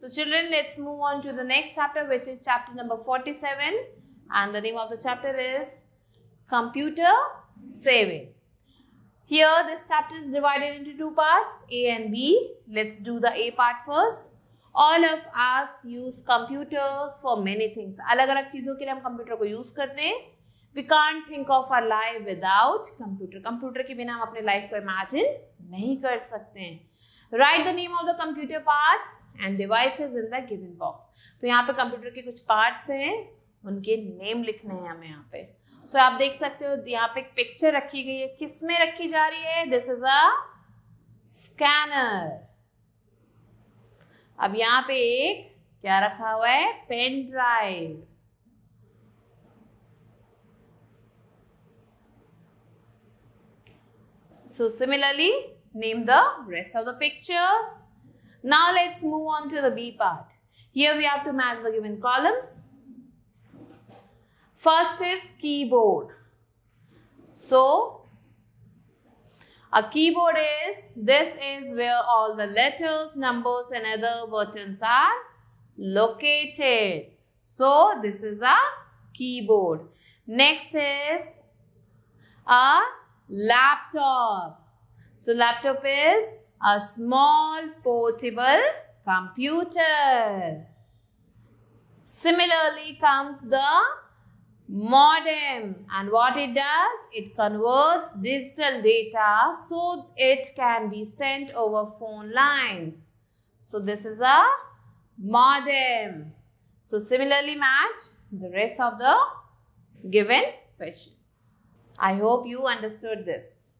So children, let's move on to the next chapter which is chapter number 47 and the name of the chapter is Computer Saving. Here this chapter is divided into two parts A and B. Let's do the A part first. All of us use computers for many things. अलग अलग चीज़ों के लिए हम computer को use करते हैं we can't think of our life without computer computer के बिना हम अपने लाइफ को इमेजिन नहीं कर सकते write the name of the computer parts and devices in the given box तो यहाँ पे कंप्यूटर के कुछ पार्ट्स हैं उनके नेम लिखने हैं हमें यहाँ पे सो so, आप देख सकते हो यहाँ पे पिक्चर रखी गई है किस में रखी जा रही है दिस इज अ स्कैनर अब यहाँ पे एक क्या रखा हुआ है pen drive so similarly Name the rest of the pictures. Now let's move on to the B part. Here we have to match the given columns. First is keyboard. So, a keyboard is, this is where all the letters, numbers and other buttons are located. So, this is a keyboard. Next is a laptop. So laptop is a small portable computer. Similarly comes the modem and what it does it converts digital data so it can be sent over phone lines so this is a modem so similarly match the rest of the given questions i hope you understood this